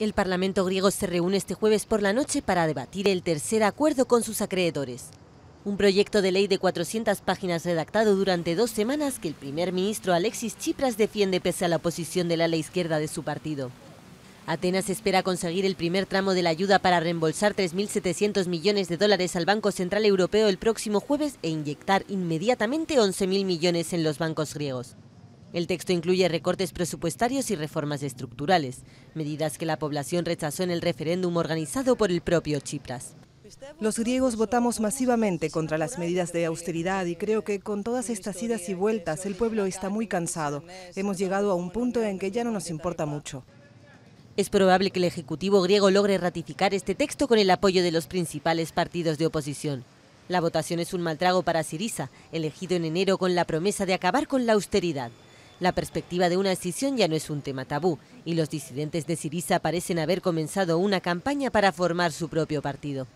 El Parlamento griego se reúne este jueves por la noche para debatir el tercer acuerdo con sus acreedores. Un proyecto de ley de 400 páginas redactado durante dos semanas que el primer ministro Alexis Tsipras defiende pese a la oposición del ala izquierda de su partido. Atenas espera conseguir el primer tramo de la ayuda para reembolsar 3.700 millones de dólares al Banco Central Europeo el próximo jueves e inyectar inmediatamente 11.000 millones en los bancos griegos. El texto incluye recortes presupuestarios y reformas estructurales, medidas que la población rechazó en el referéndum organizado por el propio Chipras. Los griegos votamos masivamente contra las medidas de austeridad y creo que con todas estas idas y vueltas el pueblo está muy cansado. Hemos llegado a un punto en que ya no nos importa mucho. Es probable que el Ejecutivo griego logre ratificar este texto con el apoyo de los principales partidos de oposición. La votación es un maltrago para Sirisa, elegido en enero con la promesa de acabar con la austeridad. La perspectiva de una escisión ya no es un tema tabú y los disidentes de Siriza parecen haber comenzado una campaña para formar su propio partido.